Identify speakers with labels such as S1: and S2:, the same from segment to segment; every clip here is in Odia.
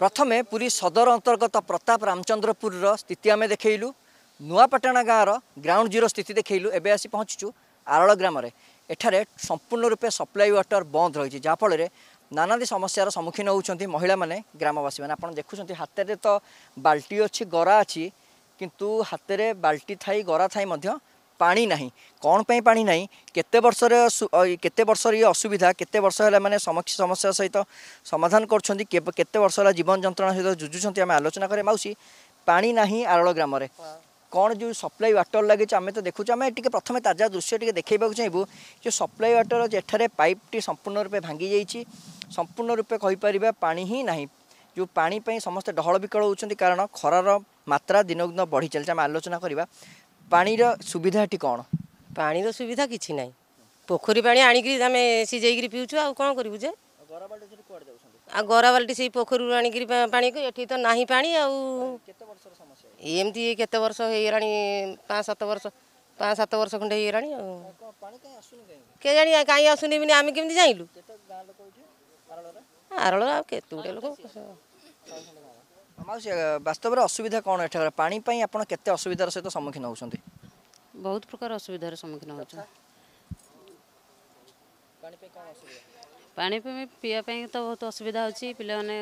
S1: ପ୍ରଥମେ ପୁରୀ ସଦର ଅନ୍ତର୍ଗତ ପ୍ରତାପ ରାମଚନ୍ଦ୍ରପୁରର ସ୍ଥିତି ଆମେ ଦେଖାଇଲୁ ନୂଆପାଟଣା ଗାଁର ଗ୍ରାଉଣ୍ଡ ଜିରୋ ସ୍ଥିତି ଦେଖାଇଲୁ ଏବେ ଆସି ପହଞ୍ଚିଛୁ ଆରଳ ଗ୍ରାମରେ ଏଠାରେ ସମ୍ପୂର୍ଣ୍ଣ ରୂପେ ସପ୍ଲାଇ ୱାଟର ବନ୍ଦ ରହିଛି ଯାହାଫଳରେ ନାନାଦି ସମସ୍ୟାର ସମ୍ମୁଖୀନ ହେଉଛନ୍ତି ମହିଳାମାନେ ଗ୍ରାମବାସୀମାନେ ଆପଣ ଦେଖୁଛନ୍ତି ହାତରେ ତ ବାଲ୍ଟି ଅଛି ଗରା ଅଛି କିନ୍ତୁ ହାତରେ ବାଲ୍ଟି ଥାଇ ଗରା ଥାଇ ମଧ୍ୟ ପାଣି ନାହିଁ କ'ଣ ପାଇଁ ପାଣି ନାହିଁ କେତେ ବର୍ଷରେ କେତେ ବର୍ଷର ଇଏ ଅସୁବିଧା କେତେ ବର୍ଷ ହେଲା ମାନେ ସମସ୍ୟା ସହିତ ସମାଧାନ କରୁଛନ୍ତି କେତେ ବର୍ଷ ହେଲା ଜୀବନ ଯନ୍ତ୍ରଣା ସହିତ ଯୁଝୁଛନ୍ତି ଆମେ ଆଲୋଚନା କରିବା ମାଉସୀ ପାଣି ନାହିଁ ଆରଳ ଗ୍ରାମରେ କ'ଣ ଯେଉଁ ସପ୍ଲାଇ ୱାଟର ଲାଗିଛି ଆମେ ତ ଦେଖୁଛୁ ଆମେ ଟିକେ ପ୍ରଥମେ ତାଜା ଦୃଶ୍ୟ ଟିକେ ଦେଖାଇବାକୁ ଚାହିଁବୁ ଯେ ସପ୍ଲାଇ ୱାଟର ଯେଠାରେ ପାଇପ୍ଟି ସମ୍ପୂର୍ଣ୍ଣ ରୂପେ ଭାଙ୍ଗିଯାଇଛି ସମ୍ପୂର୍ଣ୍ଣ ରୂପେ କହିପାରିବା ପାଣି ହିଁ ନାହିଁ ଯେଉଁ ପାଣି ପାଇଁ ସମସ୍ତେ ଡହଳ ବିକଳ ହେଉଛନ୍ତି କାରଣ ଖରାର ମାତ୍ରା ଦିନକୁ ଦିନ ବଢ଼ି ଚାଲିଛି ଆମେ ଆଲୋଚନା କରିବା ପାଣିର ସୁବିଧା ଏଠି କ'ଣ ପାଣିର ସୁବିଧା କିଛି ନାହିଁ ପୋଖରୀ ପାଣି ଆଣିକିରି
S2: ଆମେ ସିଝେଇକିରି ପିଉଛୁ ଆଉ କ'ଣ କରିବୁ ଯେ ଆଉ ଗରାବାଲଟି ସେଇ ପୋଖରୀରୁ ଆଣିକିରି ପାଣିକୁ ଏଠି ତ ନାହିଁ ପାଣି ଆଉ ଏମିତି କେତେ ବର୍ଷ ହେଇଗଲାଣି ପାଞ୍ଚ ସାତ ବର୍ଷ ପାଞ୍ଚ ସାତ ବର୍ଷ ଖଣ୍ଡେ ହେଇଗଲାଣି ଆଉ କେଜାଣି କାହିଁ
S1: ଆସୁନି ବୋଲି ଆମେ କେମିତି ଜାଣିଲୁ ଆରଳ ଆଉ କେତେ ଗୁଡ଼ିଏ ଲୋକ ବାସ୍ତବରେ ଅସୁବିଧା କ'ଣ ଏଠାକାର ପାଣି ପାଇଁ ଆପଣ କେତେ ଅସୁବିଧାର ସହିତ ସମ୍ମୁଖୀନ ହେଉଛନ୍ତି ବହୁତ ପ୍ରକାର ଅସୁବିଧାର ସମ୍ମୁଖୀନ ହେଉଛନ୍ତି
S2: ପାଣି ପାଇଁ ପିଇବା ପାଇଁ ତ ବହୁତ ଅସୁବିଧା ହେଉଛି ପିଲାମାନେ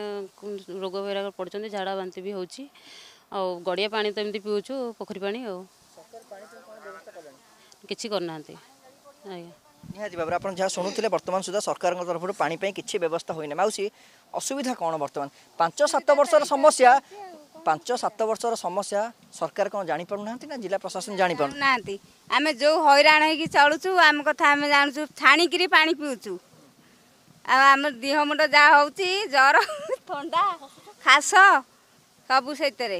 S2: ରୋଗ ବୈରାଗ ପଡ଼ୁଛନ୍ତି ଝାଡ଼ା ବାନ୍ତି ବି ହେଉଛି ଆଉ ଗଡ଼ିଆ ପାଣି ତ ଏମିତି ପିଉଛୁ ପୋଖରୀ ପାଣି ଆଉ
S1: କିଛି କରୁନାହାନ୍ତି ଆଜ୍ଞା ନିହାତି ଭାବରେ ଆପଣ ଯାହା ଶୁଣୁଥିଲେ ବର୍ତ୍ତମାନ ସୁଦ୍ଧା ସରକାରଙ୍କ ତରଫରୁ ପାଣି ପାଇଁ କିଛି ବ୍ୟବସ୍ଥା ହୋଇନି ମାଉସୀ ଅସୁବିଧା କ'ଣ ବର୍ତ୍ତମାନ ପାଞ୍ଚ ସାତ ବର୍ଷର ସମସ୍ୟା ପାଞ୍ଚ ସାତ ବର୍ଷର ସମସ୍ୟା ସରକାର କ'ଣ ଜାଣିପାରୁନାହାନ୍ତି ନା ଜିଲ୍ଲା ପ୍ରଶାସନ ଜାଣିପାରୁନାହାନ୍ତି
S2: ଆମେ ଯେଉଁ ହଇରାଣ ହେଇକି ଚଳୁଛୁ ଆମ କଥା ଆମେ ଜାଣୁଛୁ ଛାଣିକିରି ପାଣି ପିଉଛୁ ଆଉ ଆମ ଦେହ ମୁଣ୍ଡ ଯାହା ହେଉଛି ଜ୍ୱର ଥଣ୍ଡା ଖାସ ସବୁ ସେଥିରେ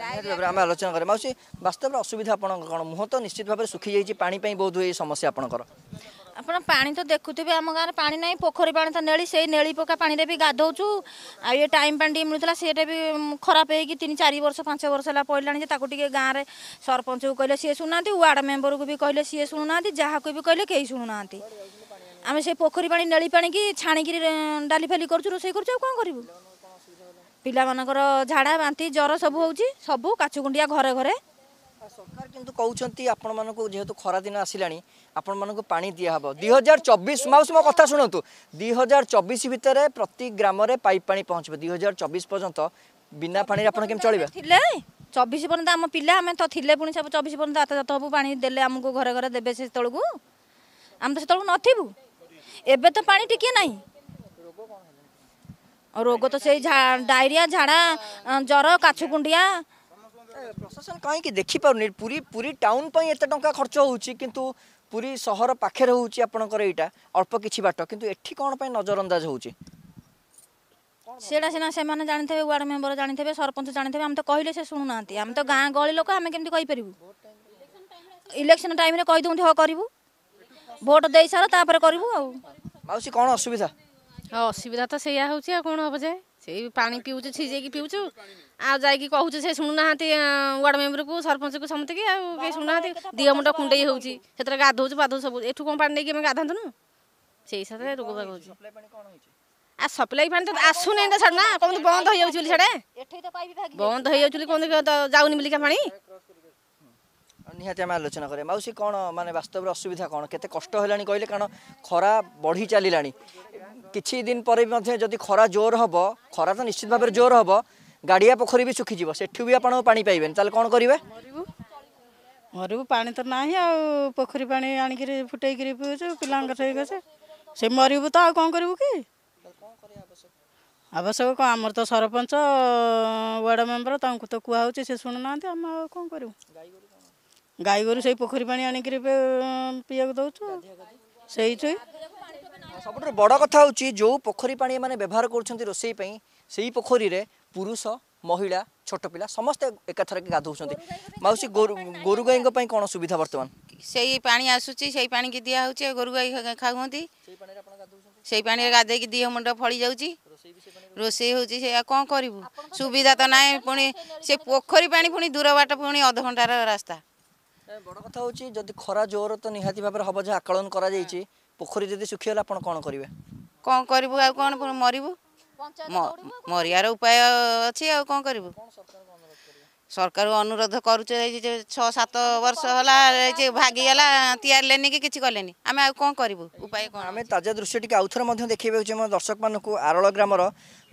S1: ନିହାତି ଭାବରେ ଆମେ ଆଲୋଚନା କରିବା ମାଉସୀ ବାସ୍ତବରେ ଅସୁବିଧା ଆପଣଙ୍କ କ'ଣ ମୁହଁ ତ ନିଶ୍ଚିତ ଭାବରେ ଶୁଖିଯାଇଛି ପାଣି ପାଇଁ ବହୁତ ଏଇ ସମସ୍ୟା ଆପଣଙ୍କର
S2: ଆପଣ ପାଣି ତ ଦେଖୁଥିବେ ଆମ ଗାଁରେ ପାଣି ନାହିଁ ପୋଖରୀ ପାଣି ତ ନେଳି ସେଇ ନେଳି ପକା ପାଣିରେ ବି ଗାଧଉଛୁ ଆଉ ଇଏ ଟାଇମ୍ ପାଣି ଟିକେ ମିଳୁଥିଲା ସେଇଟା ବି ଖରାପ ହେଇକି ତିନି ଚାରି ବର୍ଷ ପାଞ୍ଚ ବର୍ଷ ହେଲା ପଡ଼ିଲାଣି ଯେ ତାକୁ ଟିକେ ଗାଁରେ ସରପଞ୍ଚକୁ କହିଲେ ସିଏ ଶୁଣୁନାହାନ୍ତି ୱାର୍ଡ଼ ମେମ୍ବରକୁ ବି କହିଲେ ସିଏ ଶୁଣୁନାହାନ୍ତି ଯାହାକୁ ବି କହିଲେ କେହି ଶୁଣୁନାହାନ୍ତି ଆମେ ସେ ପୋଖରୀ ପାଣି ନେଳି ପାଣିକି ଛାଣିକିରି ଡାଲି ଫାଲି କରୁଛୁ ରୋଷେଇ କରୁଛୁ ଆଉ କ'ଣ କରିବୁ ପିଲାମାନଙ୍କର ଝାଡ଼ା ବାନ୍ତି ଜ୍ୱର ସବୁ ହେଉଛି ସବୁ କାଛୁକୁଣ୍ଡିଆ ଘରେ ଘରେ
S1: ସରକାର କିନ୍ତୁ କହୁଛନ୍ତି ଆପଣମାନଙ୍କୁ ଯେହେତୁ ଖରାଦିନ ଆସିଲାଣି ଆପଣମାନଙ୍କୁ ପାଣି ଦିଆହେବ ଦୁଇ ହଜାର ଚବିଶ ମାଉସୀ ମୋ କଥା ଶୁଣନ୍ତୁ ଦୁଇ ହଜାର ଚବିଶ ଭିତରେ ପ୍ରତି ଗ୍ରାମରେ ପାଇପ୍ ପାଣି ପହଞ୍ଚିବ ଦୁଇ ହଜାର ଚବିଶ ପର୍ଯ୍ୟନ୍ତ ବିନା ପାଣିରେ ଆପଣ କେମିତି ଚଳିବେ
S2: ଥିଲେ ଚବିଶ ପର୍ଯ୍ୟନ୍ତ ଆମ ପିଲା ଆମେ ତ ଥିଲେ ପୁଣି ସବୁ ଚବିଶ ପର୍ଯ୍ୟନ୍ତ ଆତଜାତ ହେବୁ ପାଣି ଦେଲେ ଆମକୁ ଘରେ ଘରେ ଦେବେ ସେତେବେଳକୁ ଆମେ ତ ସେତେବେଳକୁ ନଥିବୁ ଏବେ ତ ପାଣି ଟିକିଏ ନାହିଁ ରୋଗ ରୋଗ ତ ସେଇ ଡାଇରିଆ ଝାଡ଼ା ଜ୍ୱର କାଛୁକୁଣ୍ଡିଆ
S1: ପ୍ରଶାସନ କାହିଁକି ଦେଖିପାରୁନି ପୁରୀ ପୁରୀ ଟାଉନ୍ ପାଇଁ ଏତେ ଟଙ୍କା ଖର୍ଚ୍ଚ ହେଉଛି କିନ୍ତୁ ପୁରୀ ସହର ପାଖରେ ହେଉଛି ଆପଣଙ୍କର ଏଇଟା ଅଳ୍ପ କିଛି ବାଟ କିନ୍ତୁ ଏଠି କ'ଣ ପାଇଁ ନଜରଅନ୍ଦାଜ ହେଉଛି
S2: ସେଇଟା ସିନା ସେମାନେ ଜାଣିଥିବେ ୱାର୍ଡ଼ ମେମ୍ବର ଜାଣିଥିବେ ସରପଞ୍ଚ ଜାଣିଥିବେ ଆମେ ତ କହିଲେ ସେ ଶୁଣୁନାହାନ୍ତି ଆମେ ତ ଗାଁ ଗହଳି ଲୋକ ଆମେ କେମିତି କହିପାରିବୁ ଇଲେକ୍ସନ୍ ଟାଇମ୍ରେ କହିଦେଉଛନ୍ତି ହଁ କରିବୁ ଭୋଟ୍ ଦେଇସାର ତାପରେ କରିବୁ ଆଉ
S1: ମାଉସୀ କ'ଣ ଅସୁବିଧା
S2: ଅସୁବିଧା ତ ସେଇଆ ହେଉଛି ଆଉ କ'ଣ ହେବ ଯେ ସେଇ ପାଣି ପିଉଛୁ ଛିଜେଇକି ପିଉଛୁ ଆଉ ଯାଇକି କହୁଛୁ ସେ ଶୁଣୁନାହାନ୍ତି ୱାର୍ଡ଼ ମେମ୍ବରକୁ ସରପଞ୍ଚକୁ ସମସ୍ତିକି ଆଉ କେହି ଶୁଣୁନାହାନ୍ତି ଦିହ ମୁଣ୍ଡ କୁଣ୍ଡେଇ ହେଉଛି ସେଥିରେ ଗାଧୋଉଛୁ ପାଧୋଉ ସବୁ ଏଠୁ କ'ଣ ପାଣି ନେଇକି ଆମେ ଗାଧାନ୍ତୁନୁ ସେଇ ସାଥିରେ ରୋଗ ବାଗ ହେଉଛି ଆଉ ସପ୍ଲାଇ ପାଣି ତ ଆସୁନି ଏଇଟା ସାର୍ ନା କ'ଣ ବନ୍ଦ ହେଇଯାଉଛି ବୋଲି ସାଡ଼େ ବନ୍ଦ ହେଇଯାଉଛି
S1: ବୋଲି କ'ଣ ଯାଉନି ବୋଲିକା ପାଣି निहति आम आलोचना गरे आउँछ माने वास्तवमा असुविधा कतै कष्ट होला नि कहिले कारण खरा बढी चाहिँ कि पर जि खरा जोर हे खरा त निश्चित जोर हे गाडिया पोखरी बि सुखियो पाइन तरु मरबु पाँच आउ पोखरी पाइ आ पिलाइगेसि
S2: मरबु तु कि आवश्यक सरपंच सर मेम्बर त कुरा क
S1: ଗାଈ ଗୋରୁ ସେଇ ପୋଖରୀ ପାଣି ଆଣିକିରି ପିଇବାକୁ ଦେଉଛୁ ସେଇ ଛୁଇ ସବୁଠାରୁ ବଡ଼ କଥା ହେଉଛି ଯେଉଁ ପୋଖରୀ ପାଣି ଏମାନେ ବ୍ୟବହାର କରୁଛନ୍ତି ରୋଷେଇ ପାଇଁ ସେଇ ପୋଖରୀରେ ପୁରୁଷ ମହିଳା ଛୋଟ ପିଲା ସମସ୍ତେ ଏକାଥରକେ ଗାଧୋଉଛନ୍ତି ମାଉସୀ ଗୋରୁ ଗୋରୁ ଗାଈଙ୍କ ପାଇଁ କ'ଣ ସୁବିଧା ବର୍ତ୍ତମାନ
S2: ସେଇ ପାଣି ଆସୁଛି ସେଇ ପାଣିକି ଦିଆହେଉଛି ଗୋରୁ ଗାଈ ଖାଉଛନ୍ତି ସେଇ ପାଣିରେ ଗାଧେଇକି ଦିହ ମୁଣ୍ଡ ଫଳି ଯାଉଛି ରୋଷେଇ ହେଉଛି ସେଇଆ କ'ଣ କରିବୁ ସୁବିଧା ତ ନାହିଁ ପୁଣି ସେ ପୋଖରୀ ପାଣି ପୁଣି ଦୂର ବାଟ ପୁଣି ଅଧଘଣ୍ଟାର
S1: ରାସ୍ତା ବଡ଼ କଥା ହେଉଛି ଯଦି ଖରା ଜୋର ତ ନିହାତି ଭାବରେ ହବ ଯାହା ଆକଳନ କରାଯାଇଛି ପୋଖରୀ ଯଦି ଶୁଖିଗଲା ଆପଣ କ'ଣ କରିବେ କ'ଣ କରିବୁ ଆଉ କ'ଣ ମରିବୁ ମରିବାର
S2: ଉପାୟ ଅଛି ଆଉ କ'ଣ କରିବୁ ସରକାର ଅନୁରୋଧ କରୁଛେ ଯେ ଛଅ ସାତ ବର୍ଷ ହେଲା ଭାଗିଗଲା ତିଆରିଲେନି କି କିଛି କଲେନି ଆମେ ଆଉ କ'ଣ କରିବୁ ଉପାୟ
S1: କ'ଣ ଆମେ ତାଜା ଦୃଶ୍ୟ ଟିକେ ଆଉଥରେ ମଧ୍ୟ ଦେଖେଇବାକୁ ଚାହିଁ ଆମ ଦର୍ଶକମାନଙ୍କୁ ଆରଳ ଗ୍ରାମର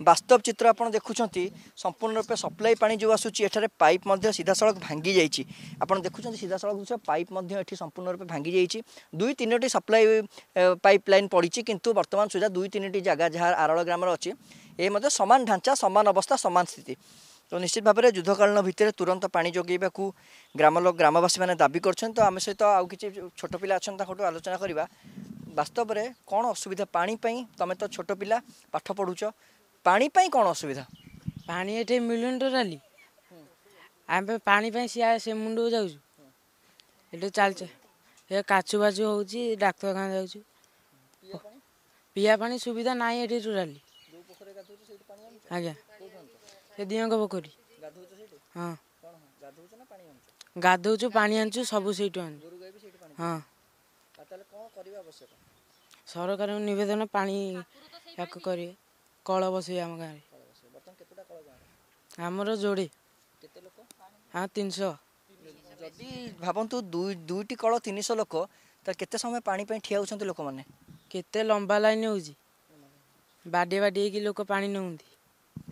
S1: ବାସ୍ତବ ଚିତ୍ର ଆପଣ ଦେଖୁଛନ୍ତି ସମ୍ପୂର୍ଣ୍ଣ ରୂପେ ସପ୍ଲାଇ ପାଣି ଯେଉଁ ଆସୁଛି ଏଠାରେ ପାଇପ୍ ମଧ୍ୟ ସିଧାସଳଖ ଭାଙ୍ଗି ଯାଇଛି ଆପଣ ଦେଖୁଛନ୍ତି ସିଧାସଳଖ ଦୃଶ୍ୟ ପାଇପ୍ ମଧ୍ୟ ଏଠି ସମ୍ପୂର୍ଣ୍ଣ ରୂପେ ଭାଙ୍ଗି ଯାଇଛି ଦୁଇ ତିନୋଟି ସପ୍ଲାଏ ପାଇପ୍ ଲାଇନ୍ ପଡ଼ିଛି କିନ୍ତୁ ବର୍ତ୍ତମାନ ସୁଦ୍ଧା ଦୁଇ ତିନୋଟି ଜାଗା ଯାହା ଆରଳ ଗ୍ରାମର ଅଛି ଏ ମଧ୍ୟ ସମାନ ଢାଞ୍ଚା ସମାନ ଅବସ୍ଥା ସମାନ ସ୍ଥିତି ତ ନିଶ୍ଚିତ ଭାବରେ ଯୁଦ୍ଧକାଳୀନ ଭିତରେ ତୁରନ୍ତ ପାଣି ଯୋଗାଇବାକୁ ଗ୍ରାମ ଗ୍ରାମବାସୀମାନେ ଦାବି କରୁଛନ୍ତି ତ ଆମ ସହିତ ଆଉ କିଛି ଛୋଟ ପିଲା ଅଛନ୍ତି ତାଙ୍କଠୁ ଆଲୋଚନା କରିବା ବାସ୍ତବରେ କ'ଣ ଅସୁବିଧା ପାଣି ପାଇଁ ତୁମେ ତ ଛୋଟ ପିଲା ପାଠ ପଢ଼ୁଛ ପାଣି ପାଇଁ କ'ଣ ଅସୁବିଧା ପାଣି ଏଠି ମିଳୁନି ଟୋଟାଲି ଆମେ ପାଣି ପାଇଁ ସିଏ ସେ ମୁଣ୍ଡକୁ
S2: ଯାଉଛୁ ଏଠି ଚାଲିଛି ଏ କାଛୁ ବାଛୁ ହେଉଛି ଡାକ୍ତରଖାନା ଯାଉଛୁ ପିଇବା ପାଣି ସୁବିଧା ନାହିଁ ଏଠି ଟୋଟାଲି
S1: ଆଜ୍ଞା ସେ ପୋଖରୀ ହଁ
S2: ଗାଧୋଉଛୁ ପାଣି ଆଣିଛୁ ସବୁ ସେଇଠୁ ଆଣୁ ହଁ ସରକାରଙ୍କୁ ନିବେଦନ ପାଣି ୟାକୁ କରିବେ କଳ ବସେଇବେ ଆମ ଗାଁରେ
S1: ଆମର ଯୋଡ଼େ ହଁ ତିନିଶହ ଯଦି ଭାବନ୍ତୁ ଦୁଇ ଦୁଇଟି କଳ ତିନିଶହ ଲୋକ ତାହେଲେ କେତେ ସମୟ ପାଣି ପାଇଁ ଠିଆ ହେଉଛନ୍ତି ଲୋକମାନେ କେତେ ଲମ୍ବା ଲାଇନ୍ ହେଉଛି ବାଡ଼ିଏ ବାଡ଼ିଏ ହେଇକି ଲୋକ ପାଣି ନେଉଛନ୍ତି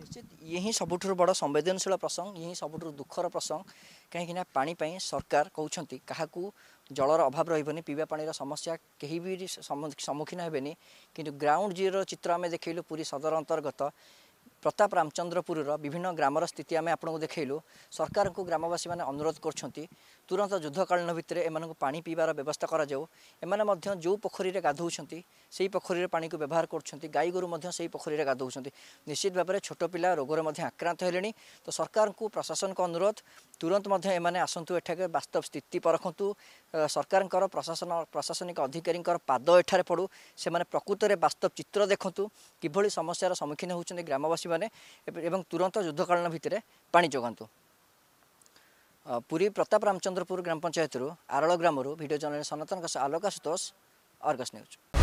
S1: ନିଶ୍ଚିତ ଇଏ ହିଁ ସବୁଠାରୁ ବଡ଼ ସମ୍ବେଦନଶୀଳ ପ୍ରସଙ୍ଗ ଇଏ ହିଁ ସବୁଠାରୁ ଦୁଃଖର ପ୍ରସଙ୍ଗ କାହିଁକିନା ପାଣି ପାଇଁ ସରକାର କହୁଛନ୍ତି କାହାକୁ ଜଳର ଅଭାବ ରହିବନି ପିଇବା ପାଣିର ସମସ୍ୟା କେହି ବି ସମ୍ମୁଖୀନ ହେବେନି କିନ୍ତୁ ଗ୍ରାଉଣ୍ଡ ଜିରୋର ଚିତ୍ର ଆମେ ଦେଖାଇଲୁ ପୁରୀ ସଦର ଅନ୍ତର୍ଗତ ପ୍ରତାପ ରାମଚନ୍ଦ୍ରପୁରର ବିଭିନ୍ନ ଗ୍ରାମର ସ୍ଥିତି ଆମେ ଆପଣଙ୍କୁ ଦେଖାଇଲୁ ସରକାରଙ୍କୁ ଗ୍ରାମବାସୀମାନେ ଅନୁରୋଧ କରୁଛନ୍ତି ତୁରନ୍ତ ଯୁଦ୍ଧକାଳୀନ ଭିତରେ ଏମାନଙ୍କୁ ପାଣି ପିଇବାର ବ୍ୟବସ୍ଥା କରାଯାଉ ଏମାନେ ମଧ୍ୟ ଯେଉଁ ପୋଖରୀରେ ଗାଧୋଉଛନ୍ତି ସେହି ପୋଖରୀରେ ପାଣିକୁ ବ୍ୟବହାର କରୁଛନ୍ତି ଗାଈଗୋରୁ ମଧ୍ୟ ସେହି ପୋଖରୀରେ ଗାଧୋଉଛନ୍ତି ନିଶ୍ଚିତ ଭାବରେ ଛୋଟ ପିଲା ରୋଗରେ ମଧ୍ୟ ଆକ୍ରାନ୍ତ ହେଲେଣି ତ ସରକାରଙ୍କୁ ପ୍ରଶାସନକୁ ଅନୁରୋଧ ତୁରନ୍ତ ମଧ୍ୟ ଏମାନେ ଆସନ୍ତୁ ଏଠାରେ ବାସ୍ତବ ସ୍ଥିତି ପରଖନ୍ତୁ ସରକାରଙ୍କର ପ୍ରଶାସନ ପ୍ରଶାସନିକ ଅଧିକାରୀଙ୍କର ପାଦ ଏଠାରେ ପଡ଼ୁ ସେମାନେ ପ୍ରକୃତରେ ବାସ୍ତବ ଚିତ୍ର ଦେଖନ୍ତୁ କିଭଳି ସମସ୍ୟାର ସମ୍ମୁଖୀନ ହେଉଛନ୍ତି ଗ୍ରାମବାସୀମାନେ ଏବଂ ତୁରନ୍ତ ଯୁଦ୍ଧକାଳୀନ ଭିତରେ ପାଣି ଯୋଗାନ୍ତୁ ପୁରୀ ପ୍ରତାପ ରାମଚନ୍ଦ୍ରପୁର ଗ୍ରାମ ପଞ୍ଚାୟତରୁ ଆରଳ ଗ୍ରାମରୁ ଭିଡ଼ିଓ ଜଣାଇ ସନାତନଙ୍କ ସହ ଆଲୋକ ଆଶୁତୋଷ ଅର୍ଗସ ନ୍ୟୁଜ୍